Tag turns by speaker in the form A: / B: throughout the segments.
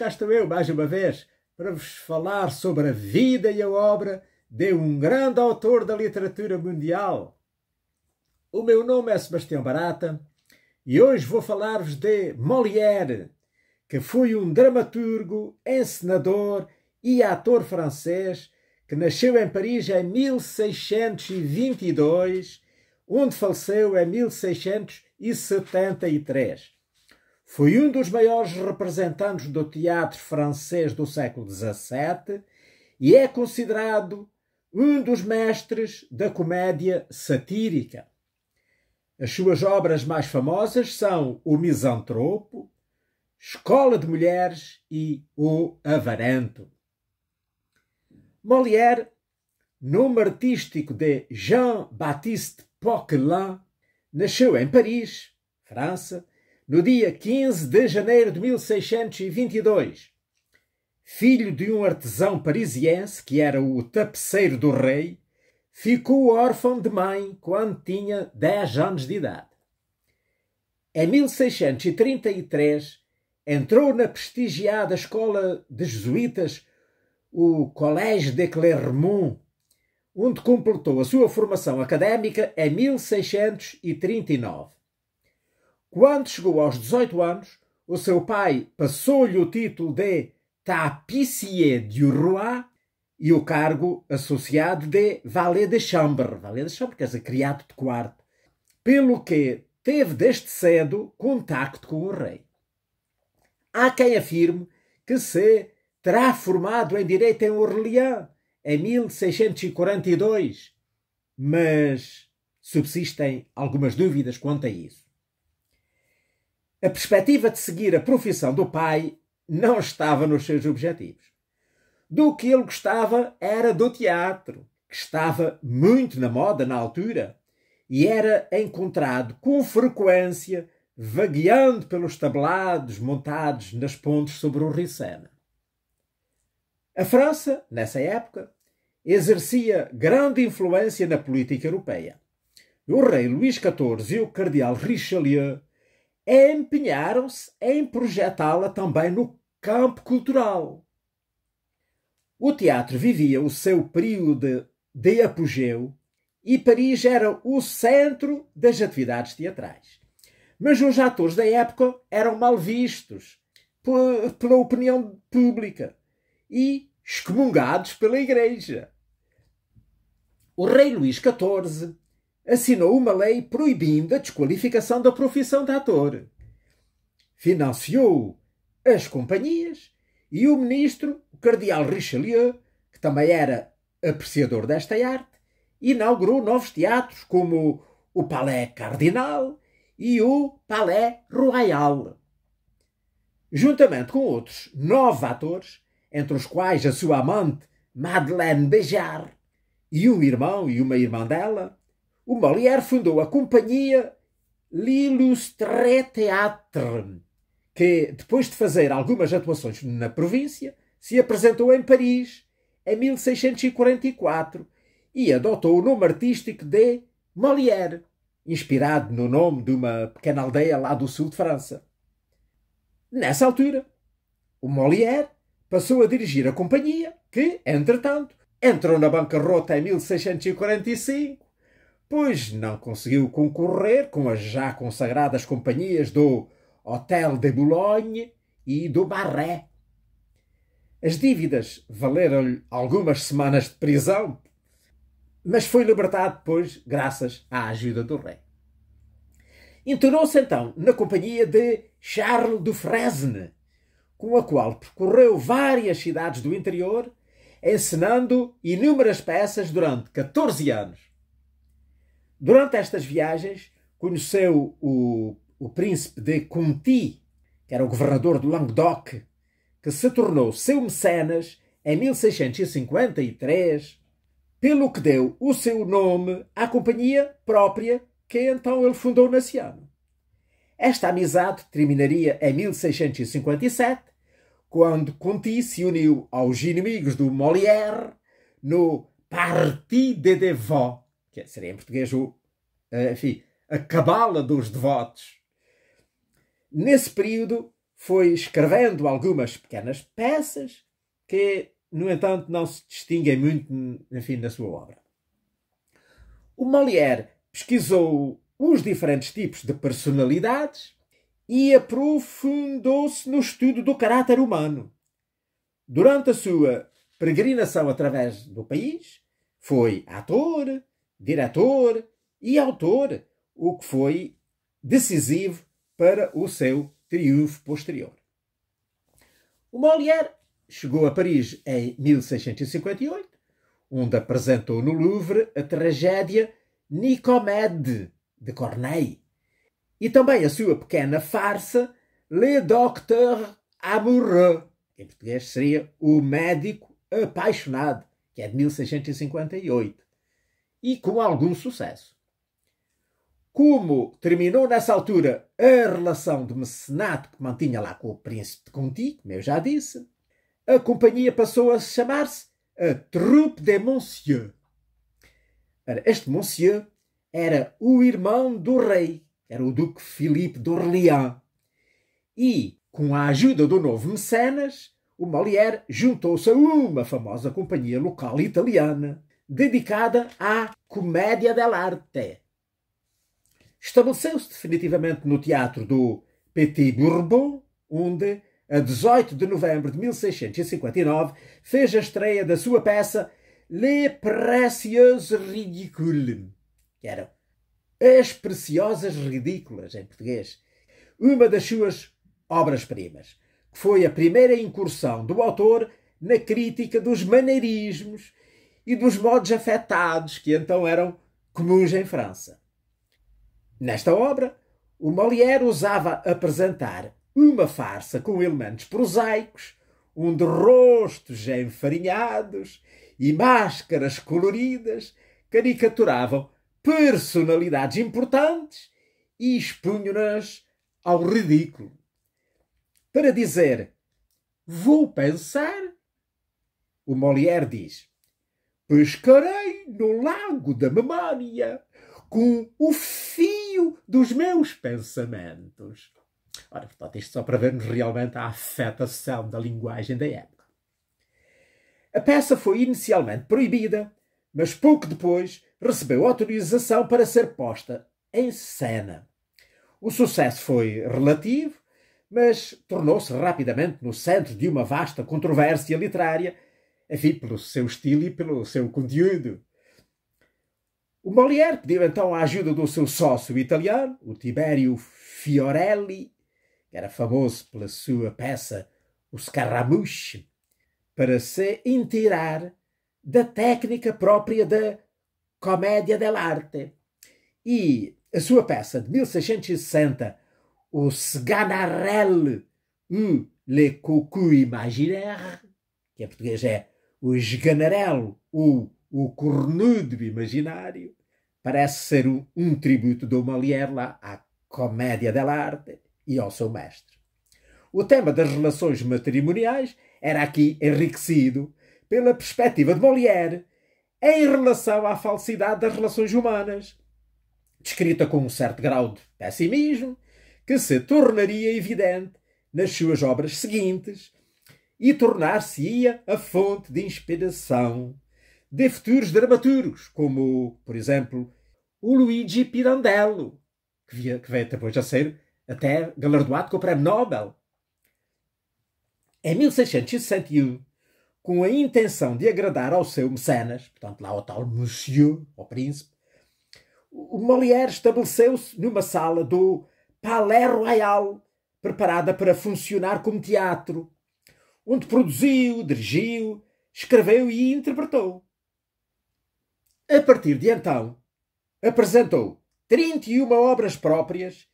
A: cá estou eu mais uma vez para vos falar sobre a vida e a obra de um grande autor da literatura mundial. O meu nome é Sebastião Barata e hoje vou falar-vos de Molière, que foi um dramaturgo, encenador e ator francês que nasceu em Paris em 1622, onde faleceu em 1673. Foi um dos maiores representantes do teatro francês do século XVII e é considerado um dos mestres da comédia satírica. As suas obras mais famosas são O Misantropo, Escola de Mulheres e O Avarento. Molière, nome artístico de Jean-Baptiste Poquelin, nasceu em Paris, França, no dia 15 de janeiro de 1622. Filho de um artesão parisiense, que era o tapeceiro do rei, ficou órfão de mãe quando tinha 10 anos de idade. Em 1633, entrou na prestigiada escola de jesuítas, o Collège de Clermont, onde completou a sua formação académica em 1639. Quando chegou aos 18 anos, o seu pai passou-lhe o título de tapissier du roi e o cargo associado de valet de chambre, valet de chambre quer dizer criado de quarto, pelo que teve desde cedo contacto com o rei. Há quem afirme que se terá formado em direito em Orleans em 1642, mas subsistem algumas dúvidas quanto a isso. A perspectiva de seguir a profissão do pai não estava nos seus objetivos. Do que ele gostava era do teatro, que estava muito na moda na altura e era encontrado com frequência vagueando pelos tablados montados nas pontes sobre o Sena. A França, nessa época, exercia grande influência na política europeia. O rei Luís XIV e o cardeal Richelieu empenharam-se em projetá-la também no campo cultural. O teatro vivia o seu período de apogeu e Paris era o centro das atividades teatrais. Mas os atores da época eram mal vistos pela opinião pública e excomungados pela Igreja. O rei Luís XIV assinou uma lei proibindo a desqualificação da profissão de ator. Financiou as companhias e o ministro, o cardeal Richelieu, que também era apreciador desta arte, inaugurou novos teatros como o Palais Cardinal e o Palais Royal. Juntamente com outros nove atores, entre os quais a sua amante Madeleine Béjar e um irmão e uma irmã dela, o Molière fundou a companhia L'Illustre Théâtre, que, depois de fazer algumas atuações na província, se apresentou em Paris em 1644 e adotou o nome artístico de Molière, inspirado no nome de uma pequena aldeia lá do sul de França. Nessa altura, o Molière passou a dirigir a companhia, que, entretanto, entrou na bancarrota em 1645 pois não conseguiu concorrer com as já consagradas companhias do Hotel de Boulogne e do Barré. As dívidas valeram-lhe algumas semanas de prisão, mas foi libertado depois graças à ajuda do rei. entornou se então na companhia de Charles Fresne, com a qual percorreu várias cidades do interior, encenando inúmeras peças durante 14 anos. Durante estas viagens, conheceu o, o príncipe de Conti, que era o governador do Languedoc, que se tornou seu mecenas em 1653, pelo que deu o seu nome à companhia própria que então ele fundou nesse ano. Esta amizade terminaria em 1657, quando Conti se uniu aos inimigos do Molière no Parti de Devaux, que é, seria em português o, eh, enfim, a cabala dos devotos. Nesse período foi escrevendo algumas pequenas peças que, no entanto, não se distinguem muito, enfim, na sua obra. O Molière pesquisou os diferentes tipos de personalidades e aprofundou-se no estudo do caráter humano. Durante a sua peregrinação através do país, foi ator, diretor e autor, o que foi decisivo para o seu triunfo posterior. O Molière chegou a Paris em 1658, onde apresentou no Louvre a tragédia Nicomede de Corneille e também a sua pequena farsa Le Docteur Amoureux, que em português seria O Médico Apaixonado, que é de 1658 e com algum sucesso. Como terminou nessa altura a relação de mecenato que mantinha lá com o príncipe de Conti, como eu já disse, a companhia passou a chamar-se a Troupe de Monsieur. este Monsieur era o irmão do rei, era o Duque Filipe d'Orléans. E, com a ajuda do novo mecenas, o Molière juntou-se a uma famosa companhia local italiana, dedicada à comédia dell'arte. Estabeleceu-se definitivamente no teatro do Petit Bourbon, onde, a 18 de novembro de 1659, fez a estreia da sua peça Les Précieuses Ridicules, que eram As Preciosas Ridículas, em português, uma das suas obras-primas, que foi a primeira incursão do autor na crítica dos maneirismos e dos modos afetados que então eram comuns em França. Nesta obra, o Molière usava apresentar uma farsa com elementos prosaicos, onde rostos enfarinhados e máscaras coloridas caricaturavam personalidades importantes e expunham-nas ao ridículo. Para dizer vou pensar, o Molière diz Pescarei no lago da memória com o fio dos meus pensamentos. Ora, portanto, isto só para vermos realmente a afetação da linguagem da época. A peça foi inicialmente proibida, mas pouco depois recebeu autorização para ser posta em cena. O sucesso foi relativo, mas tornou-se rapidamente no centro de uma vasta controvérsia literária enfim, é, pelo seu estilo e pelo seu conteúdo. O Molière pediu então a ajuda do seu sócio italiano, o Tiberio Fiorelli, que era famoso pela sua peça Os Scaramouche, para se inteirar da técnica própria da comédia dell'arte. E a sua peça de 1660, O Sganarelle ou Le Cocu Imaginaire, que em português é o esganarelo ou o cornudo imaginário parece ser um, um tributo de Molière lá à comédia dell'arte e ao seu mestre. O tema das relações matrimoniais era aqui enriquecido pela perspectiva de Molière em relação à falsidade das relações humanas, descrita com um certo grau de pessimismo que se tornaria evidente nas suas obras seguintes, e tornar-se-ia a fonte de inspiração de futuros dramaturgos, como, por exemplo, o Luigi Pirandello, que, via, que veio depois a ser até galardoado com o Prémio Nobel. Em 1661, com a intenção de agradar ao seu mecenas, portanto, lá o tal Monsieur, o príncipe, o Molière estabeleceu-se numa sala do Palais Royal, preparada para funcionar como teatro, onde produziu, dirigiu, escreveu e interpretou. A partir de então, apresentou 31 obras próprias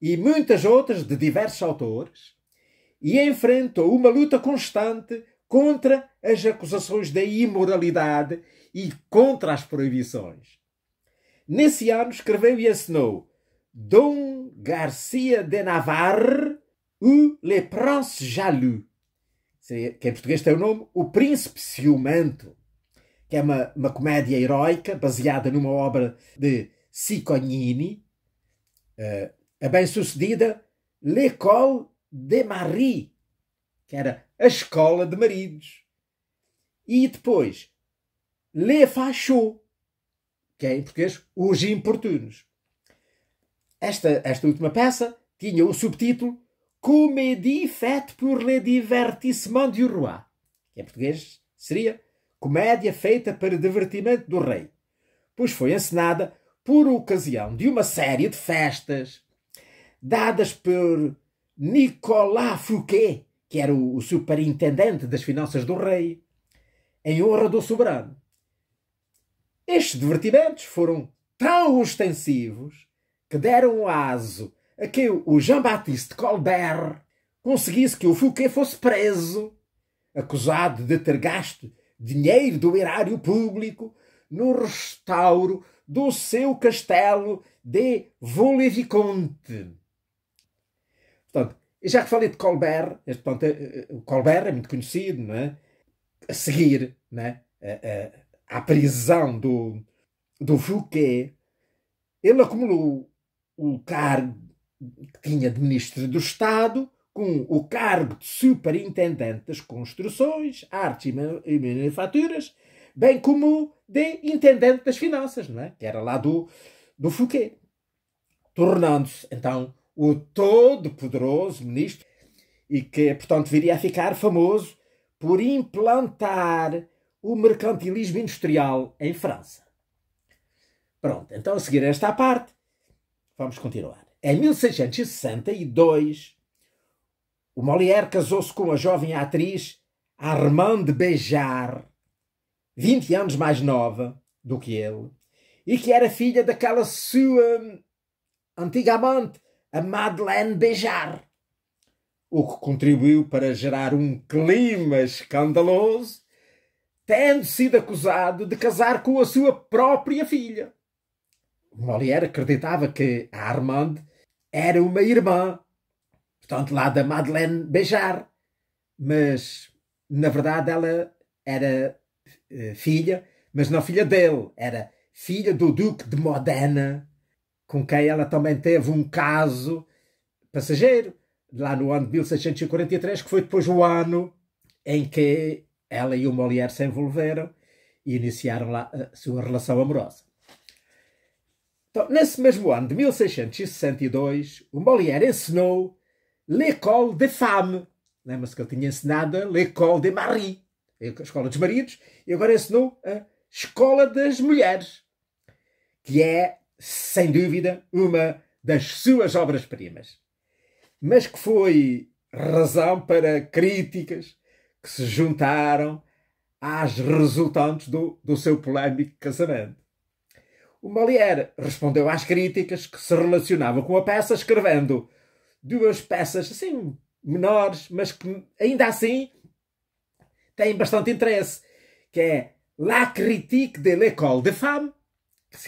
A: e muitas outras de diversos autores e enfrentou uma luta constante contra as acusações da imoralidade e contra as proibições. Nesse ano escreveu e assinou Dom Garcia de Navarre ou Le Prince Jaloux, que em português tem o nome O Príncipe Ciumento, que é uma, uma comédia heroica baseada numa obra de Sicognini, eh, a bem-sucedida L'École de Marie, que era a escola de maridos. E depois, Le Fachot, que é em português Os Importunos. Esta, esta última peça tinha o subtítulo comédie faite pour le divertissement du roi. Que em português seria comédia feita para divertimento do rei. Pois foi encenada por ocasião de uma série de festas dadas por Nicolas Fouquet, que era o, o superintendente das finanças do rei, em honra do soberano. Estes divertimentos foram tão ostensivos que deram aso a que o Jean-Baptiste Colbert conseguisse que o Fouquet fosse preso, acusado de ter gasto dinheiro do erário público no restauro do seu castelo de Vaux-le-Vicomte. Portanto, já que falei de Colbert, portanto, eh, eh, Colbert é muito conhecido, não é? A seguir, não é? à prisão do, do Fouquet, ele acumulou o cargo tinha de ministro do Estado, com o cargo de superintendente das construções, artes e manufaturas, bem como de intendente das finanças, não é? que era lá do, do Fouquet. Tornando-se, então, o todo-poderoso ministro e que, portanto, viria a ficar famoso por implantar o mercantilismo industrial em França. Pronto, então a seguir esta parte, vamos continuar. Em 1662, o Molière casou-se com a jovem atriz Armande Bejar, 20 anos mais nova do que ele, e que era filha daquela sua hum, antiga amante, a Madeleine Bejar, o que contribuiu para gerar um clima escandaloso, tendo sido acusado de casar com a sua própria filha. Molière acreditava que a Armande era uma irmã, portanto, lá da Madeleine Beijar. Mas, na verdade, ela era eh, filha, mas não filha dele, era filha do Duque de Modena, com quem ela também teve um caso passageiro, lá no ano de 1643, que foi depois o ano em que ela e o Molière se envolveram e iniciaram lá a sua relação amorosa. Então, nesse mesmo ano de 1662, o Molière ensinou L'École des Femmes. Lembra-se que ele tinha ensinado L'École des Maris, a Escola dos Maridos, e agora ensinou a Escola das Mulheres, que é, sem dúvida, uma das suas obras-primas, mas que foi razão para críticas que se juntaram às resultantes do, do seu polémico casamento. O Molière respondeu às críticas que se relacionavam com a peça escrevendo duas peças assim menores, mas que ainda assim têm bastante interesse, que é La critique de l'école de femmes,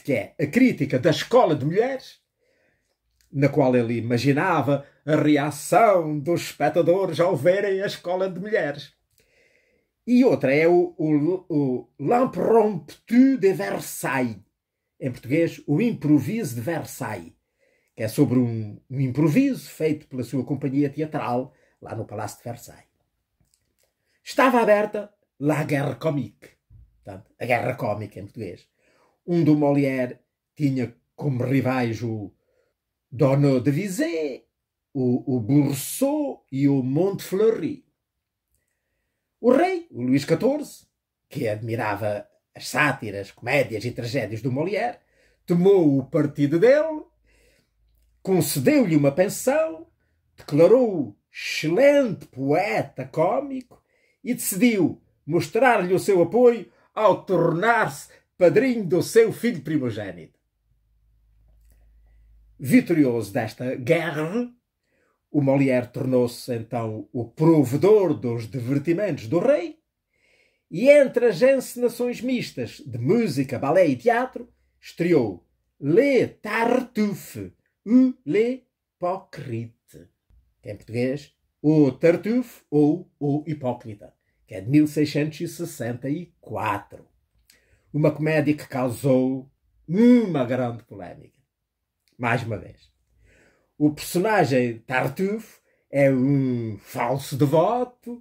A: que é a crítica da escola de mulheres, na qual ele imaginava a reação dos espectadores ao verem a escola de mulheres. E outra é o, o, o L'Impromptu de Versailles, em português, O Improviso de Versailles, que é sobre um, um improviso feito pela sua companhia teatral lá no Palácio de Versailles. Estava aberta La Guerra Comique, portanto, a Guerra Cómica em português, onde o Molière tinha como rivais o Dono de Vizé, o, o e o Montfleury. O rei, o Luís XIV, que admirava as sátiras, comédias e tragédias do Molière, tomou o partido dele, concedeu-lhe uma pensão, declarou-o excelente poeta cômico e decidiu mostrar-lhe o seu apoio ao tornar-se padrinho do seu filho primogênito. Vitorioso desta guerra, o Molière tornou-se então o provedor dos divertimentos do rei e entre as encenações mistas de música, balé e teatro, estreou Le Tartuffe o L'Hypocrite, que em português O Tartuffe ou O Hipócrita, que é de 1664. Uma comédia que causou uma grande polémica. Mais uma vez. O personagem Tartuffe é um falso devoto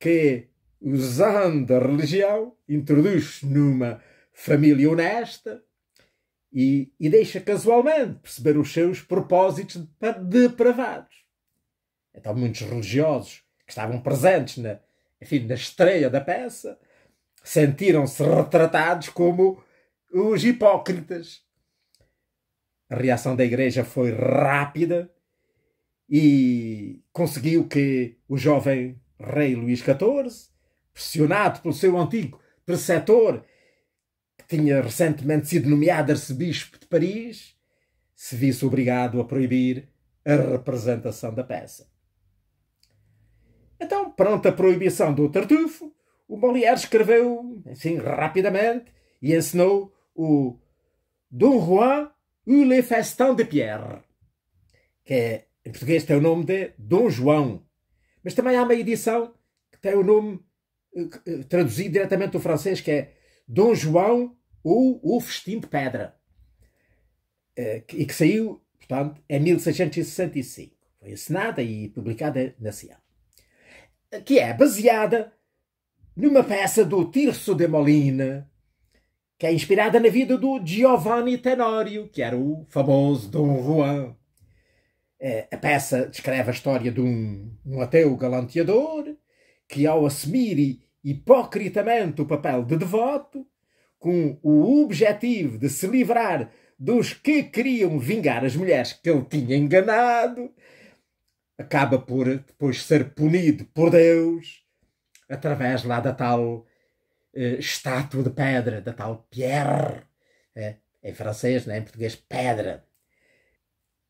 A: que usando a religião, introduz-se numa família honesta e, e, deixa casualmente perceber os seus propósitos depravados. Então, muitos religiosos que estavam presentes na, enfim, na estreia da peça sentiram-se retratados como os hipócritas. A reação da igreja foi rápida e conseguiu que o jovem rei Luís XIV pressionado pelo seu antigo preceptor, que tinha recentemente sido nomeado arcebispo de Paris, se visse obrigado a proibir a representação da peça. Então, pronto a proibição do tartufo, o Molière escreveu, assim, rapidamente, e ensinou o Don Juan ou Le Festin de Pierre, que é, em português tem o nome de Dom João, mas também há uma edição que tem o nome eh, eh, traduzido diretamente do francês, que é Dom João ou o Festim de Pedra, eh, e que saiu, portanto, em 1665. Foi assinada e publicada na CIA. Que é baseada numa peça do Tirso de Molina, que é inspirada na vida do Giovanni Tenorio, que era o famoso Dom Juan. A peça descreve a história de um, um ateu galanteador que, ao assumir hipocritamente o papel de devoto, com o objetivo de se livrar dos que queriam vingar as mulheres que ele tinha enganado, acaba por depois ser punido por Deus através lá da tal eh, estátua de pedra, da tal pierre, eh, em francês, né, em português, pedra.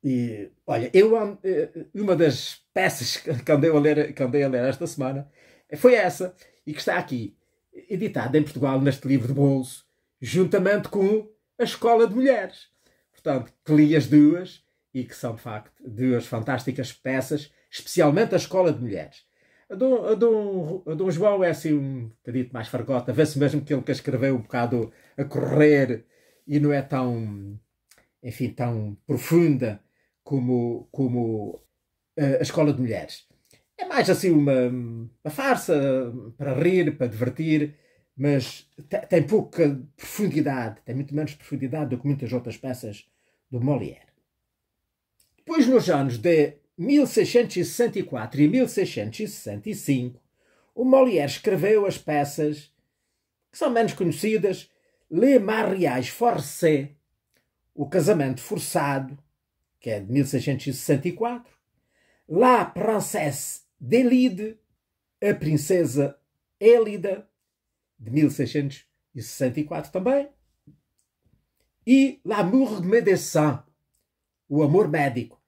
A: E, olha, eu, eh, uma das peças que andei a ler, que andei a ler esta semana é, foi essa, e que está aqui, editada em Portugal neste livro de bolso, juntamente com A Escola de Mulheres. Portanto, que li as duas e que são, de facto, duas fantásticas peças, especialmente A Escola de Mulheres. A Dom, a Dom, a Dom João é assim um bocadito mais fargota, vê-se mesmo que ele que escreveu um bocado a correr e não é tão, enfim, tão profunda como, como eh, a Escola de Mulheres. É mais assim uma, uma farsa para rir, para divertir, mas tem pouca profundidade, tem muito menos profundidade do que muitas outras peças do Molière. Depois, nos anos de 1664 e 1665, o Molière escreveu as peças que são menos conhecidas, Le Mariage Forcé, O Casamento Forçado, que é de 1664, La Princesse Delide, A Princesa Élida, de 1664 também, e L'amour médecin, O Amor Médico,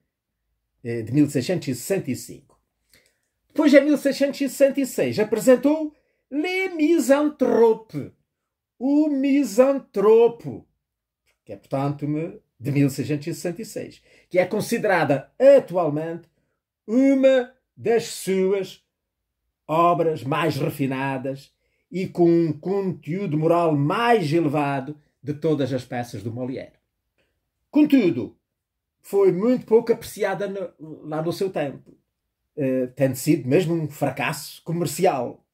A: eh, de 1665. Depois, em 1666, apresentou Le Misanthrope, O Misantropo, que é, portanto, de 1666, que é considerada atualmente uma das suas obras mais refinadas e com um conteúdo moral mais elevado de todas as peças do Molière. Contudo, foi muito pouco apreciada no, lá no seu tempo, uh, tendo sido mesmo um fracasso comercial.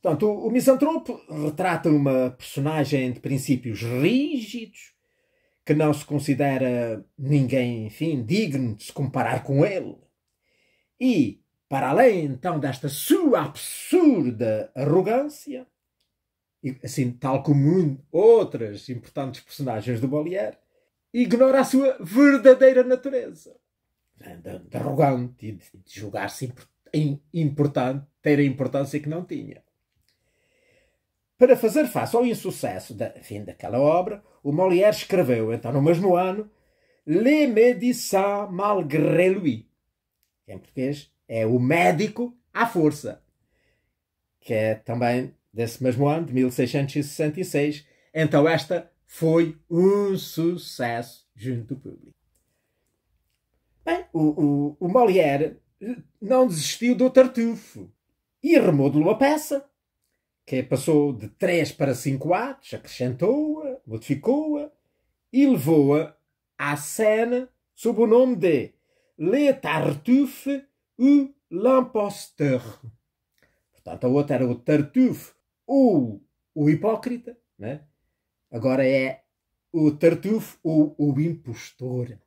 A: Portanto, o, o Misantropo retrata uma personagem de princípios rígidos, que não se considera ninguém, enfim, digno de se comparar com ele. E, para além então desta sua absurda arrogância, assim tal como outras importantes personagens do Molière, ignora a sua verdadeira natureza. De, de arrogante e de, de julgar-se importante, ter a importância que não tinha. Para fazer face ao insucesso da fim daquela obra, o Molière escreveu, então no mesmo ano, Les Médecins Malgré Lui, que é em português é O Médico à Força, que é também desse mesmo ano, de 1666. Então, esta foi um sucesso junto do público. Bem, o, o, o Molière não desistiu do tartufo e remodelou a peça, que passou de 3 para 5 atos, acrescentou-a, modificou-a e levou-a à cena sob o nome de Le Tartuffe ou L'Imposteur. Portanto, a outra era o Tartuffe ou o Hipócrita, né? agora é o Tartuffe ou o Impostor.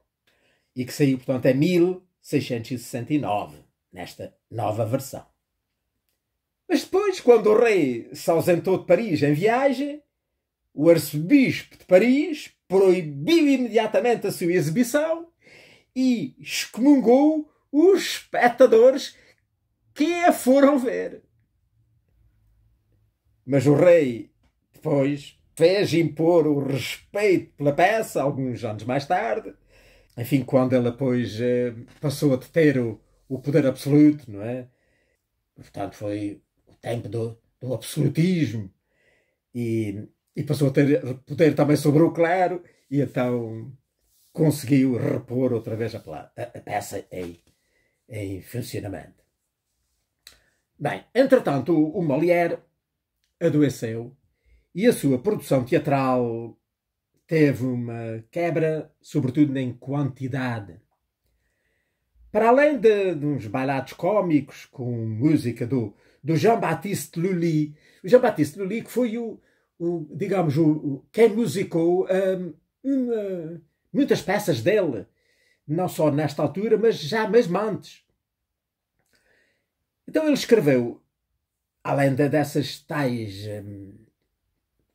A: E que saiu, portanto, em 1669, nesta nova versão. Mas depois, quando o rei se ausentou de Paris em viagem, o arcebispo de Paris proibiu imediatamente a sua exibição e excomungou os espectadores que a foram ver. Mas o rei, depois, fez impor o respeito pela peça, alguns anos mais tarde. Enfim, quando ela, pois, eh, passou a ter o, o poder absoluto, não é? Portanto, foi o tempo do, do absolutismo. E, e passou a ter poder também sobre o clero. E então conseguiu repor outra vez a, a, a peça em, em, funcionamento. Bem, entretanto, o, o Molière adoeceu e a sua produção teatral teve uma quebra, sobretudo em quantidade. Para além de, de uns bailados cômicos com música do, do Jean-Baptiste Lully, o Jean-Baptiste Lully que foi o, o digamos, o, quem musicou um, uma muitas peças dele, não só nesta altura, mas já mesmo antes. Então ele escreveu, além dessas tais hum,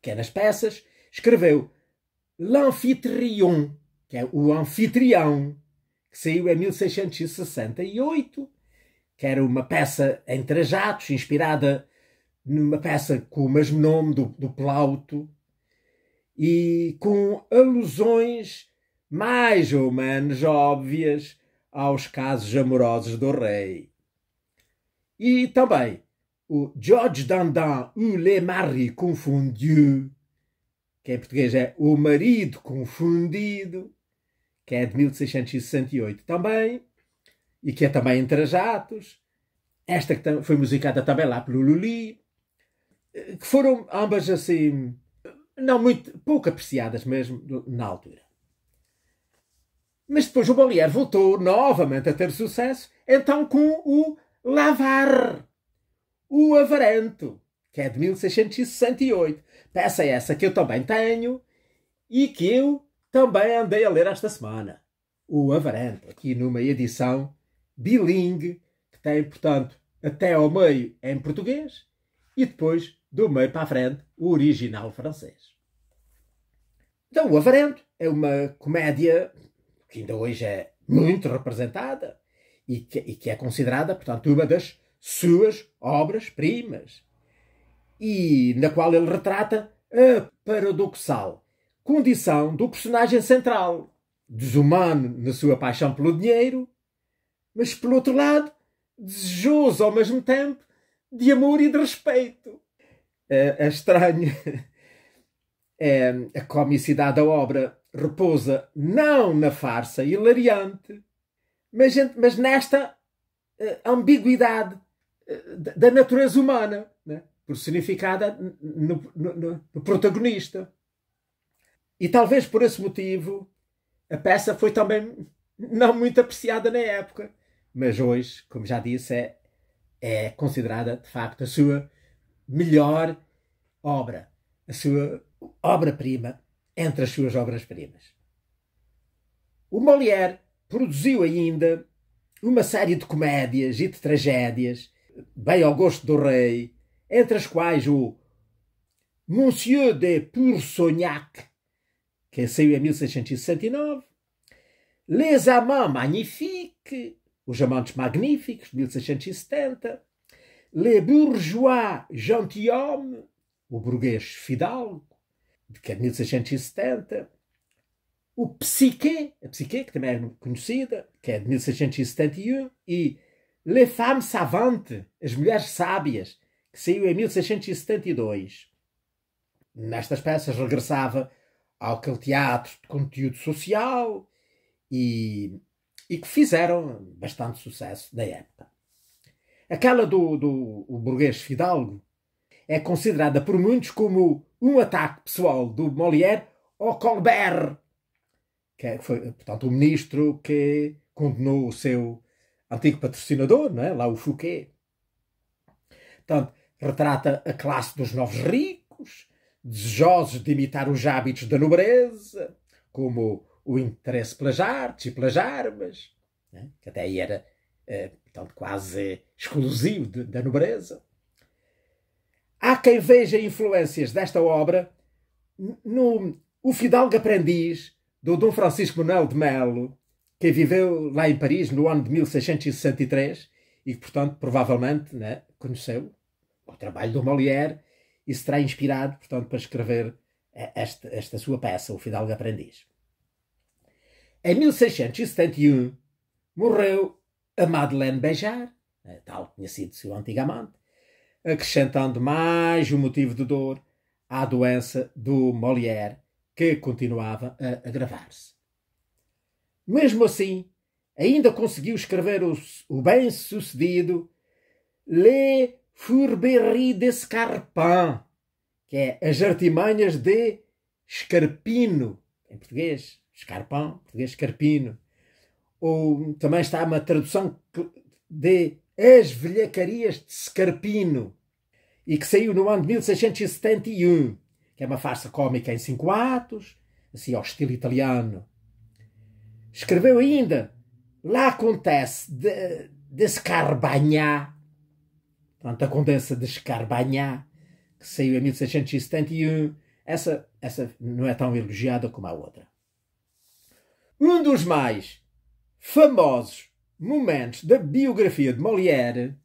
A: pequenas peças, escreveu L'Anfitrion, que é o anfitrião, que saiu em 1668, que era uma peça em trajetos inspirada numa peça com o mesmo nome do, do Plauto, e com alusões mais ou menos óbvias aos casos amorosos do rei. E também o Georges Dandin, ou le mari confundiu, que em português é o marido confundido, que é de 1668 também, e que é também entre atos Esta que foi musicada também lá pelo Lully, eh, que foram ambas assim, não muito, pouco apreciadas mesmo na altura. Mas depois o Bolier voltou novamente a ter sucesso, então com o Lavar, o Avarento que é de 1668. Peça essa que eu também tenho e que eu também andei a ler esta semana. O Avarento aqui numa edição bilingue, que tem, portanto, até ao meio em português e depois, do meio para a frente, o original francês. Então, o Avarento é uma comédia que ainda hoje é muito representada e que, e que é considerada, portanto, uma das suas obras-primas, e na qual ele retrata a paradoxal condição do personagem central, desumano na sua paixão pelo dinheiro, mas por outro lado, desejoso ao mesmo tempo de amor e de respeito. É, é estranho. É, a comicidade da obra repousa não na farsa hilariante, mas, mas nesta uh, ambiguidade uh, da natureza humana, né? personificada no, no, no protagonista. E talvez por esse motivo a peça foi também não muito apreciada na época, mas hoje, como já disse, é, é considerada de facto a sua melhor obra, a sua obra-prima entre as suas obras-primas. O Molière produziu ainda uma série de comédias e de tragédias, bem ao gosto do rei, entre as quais o Monsieur de Pursognac, que saiu em 1669, Les Amants Magnifiques, Os Amantes Magníficos, de 1670, Le Bourgeois Gentilhomme, O Burguês Fidalgo, que é de 1670. O Psyche, a Psyche, que também é conhecida, que é de 1671. E Les Femmes Savantes, As Mulheres Sábias, que saiu em 1672. Nestas peças regressava ao teatro de conteúdo social e, e que fizeram bastante sucesso na época. Aquela do, do burguês Fidalgo é considerada por muitos como um ataque pessoal do Molière ao Colbert, que é, foi, portanto, o ministro que condenou o seu antigo patrocinador, não é? lá o Fouquet. Portanto, retrata a classe dos novos ricos, desejosos de imitar os hábitos da nobreza, como o interesse pelas artes e pelas armas, é? que até aí era eh, portanto, quase exclusivo de, da nobreza. Há quem veja influências desta obra no O Fidalgo Aprendiz, do Dom Francisco Manuel de Melo, que viveu lá em Paris no ano de 1663 e, portanto, provavelmente né, conheceu o trabalho do Molière e se terá inspirado, portanto, para escrever eh, esta, esta sua peça, O Fidalgo Aprendiz. Em 1671, morreu a Madeleine Béjar, né, tal conhecido seu antigo amante, acrescentando mais um motivo de dor à doença do Molière, que continuava a agravar-se. Mesmo assim, ainda conseguiu escrever o, o bem-sucedido Le Fourberie d'Escarpin, que é As Artimanhas de Escarpino, em português, Escarpão, português Escarpino. Ou também está uma tradução de as Velhacarias de Scarpino, e que saiu no ano de 1671, que é uma farsa cómica em cinco atos, assim ao estilo italiano. Escreveu ainda Lá acontece de, de Scarbagnat, portanto, a Condensa de Scarbagnat, que saiu em 1671. Essa, essa não é tão elogiada como a outra. Um dos mais famosos momentos da biografia de Molière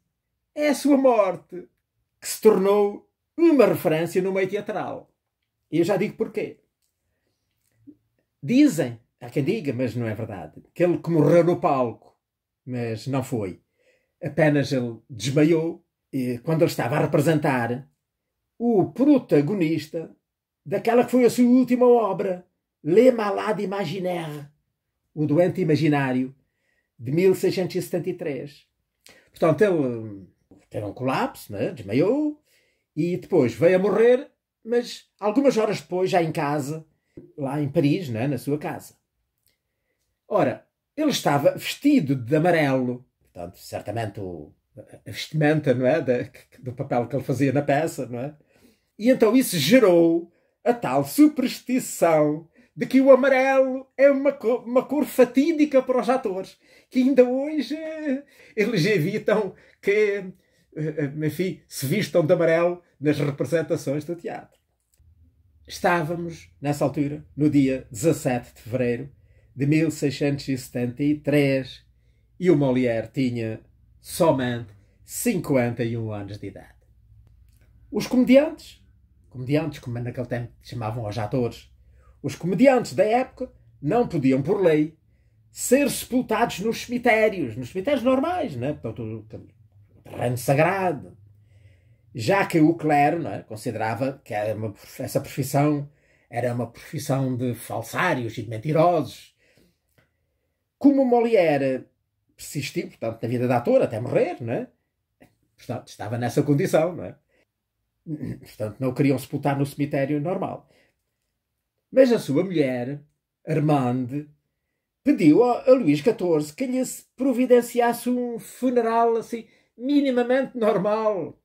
A: é a sua morte, que se tornou uma referência no meio teatral. E eu já digo porquê. Dizem, há quem diga, mas não é verdade, que ele que morreu no palco, mas não foi. Apenas ele desmaiou e, quando ele estava a representar o protagonista daquela que foi a sua última obra, Le Malade Imaginaire, O Doente Imaginário, de 1673. Portanto, ele eh, teve um colapso, né? desmaiou, e depois veio a morrer, mas algumas horas depois, já em casa, lá em Paris, né? na sua casa. Ora, ele estava vestido de amarelo, portanto, certamente o, a vestimenta não é? Da, do papel que ele fazia na peça, não é? E então isso gerou a tal superstição de que o amarelo é uma cor, uma cor fatídica para os atores, que ainda hoje eh, eles evitam que, eh, eh, enfim, se vistam de amarelo nas representações do teatro. Estávamos, nessa altura, no dia 17 de fevereiro de 1673 e o Molière tinha somente 51 anos de idade. Os comediantes, comediantes como naquele tempo chamavam aos atores, os comediantes da época não podiam, por lei, ser sepultados nos cemitérios, nos cemitérios normais, né? portanto, terreno sagrado. Já que o clero é? considerava que uma, essa profissão era uma profissão de falsários e de mentirosos. Como Molière persistiu, portanto, na vida da ator até morrer, é? portanto, estava nessa condição. Não é? Portanto, não o queriam sepultar no cemitério normal. Mas a sua mulher, Armande, pediu a, Luís XIV que lhe providenciasse um funeral assim, minimamente normal.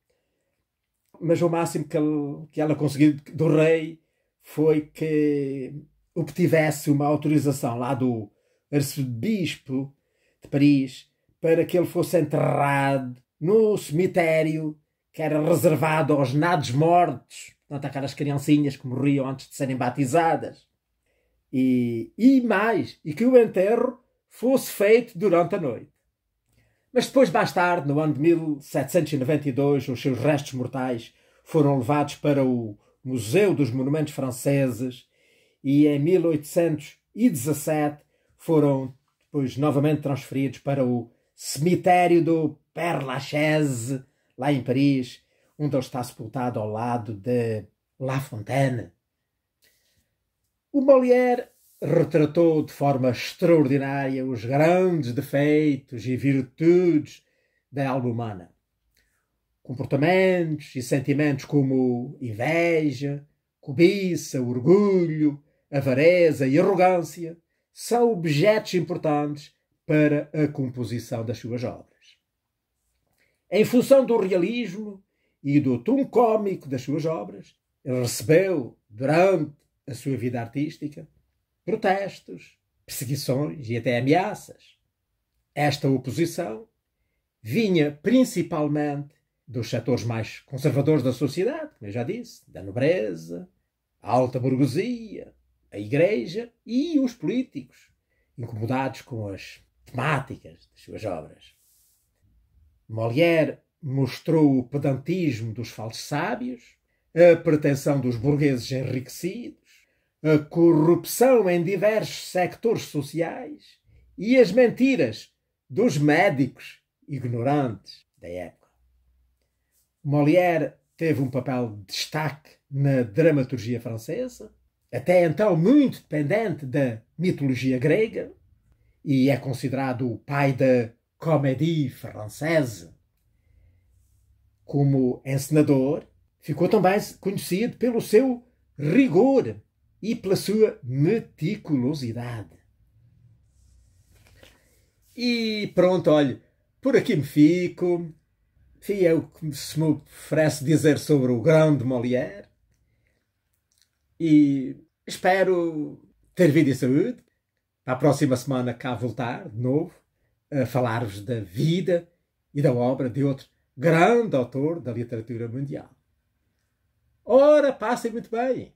A: Mas o máximo que, ele, que ela conseguiu do rei foi que obtivesse uma autorização lá do arcebispo de Paris para que ele fosse enterrado no cemitério que era reservado aos nados mortos, portanto, aquelas criancinhas que morriam antes de serem batizadas. E, e mais, e que o enterro fosse feito durante a noite. Mas depois, mais tarde, no ano de 1792, os seus restos mortais foram levados para o Museu dos Monumentos Franceses e em 1817 foram depois novamente transferidos para o cemitério do Père Lachaise, lá em Paris, onde ele está sepultado ao lado de La Fontaine. O Molière retratou de forma extraordinária os grandes defeitos e virtudes da alma humana. Comportamentos e sentimentos como inveja, cobiça, orgulho, avareza e arrogância são objetos importantes para a composição das suas obras. Em função do realismo e do tom cômico das suas obras, ele recebeu, durante a sua vida artística, protestos, perseguições e até ameaças. Esta oposição vinha principalmente dos setores mais conservadores da sociedade, como eu já disse, da nobreza, a alta burguesia, a igreja e os políticos, incomodados com as temáticas das suas obras. Molière mostrou o pedantismo dos falsos sábios, a pretensão dos burgueses enriquecidos, a corrupção em diversos sectores sociais e as mentiras dos médicos ignorantes da época. Molière teve um papel de destaque na dramaturgia francesa, até então muito dependente da mitologia grega, e é considerado o pai da comédie française. Como encenador, ficou também conhecido pelo seu rigor e pela sua meticulosidade. E pronto, olha, por aqui me fico. Fia é o que se me oferece dizer sobre o grande Molière. E espero ter vida e saúde. Na próxima semana cá voltar de novo a falar-vos da vida e da obra de outro grande autor da literatura mundial. Ora, passem muito bem!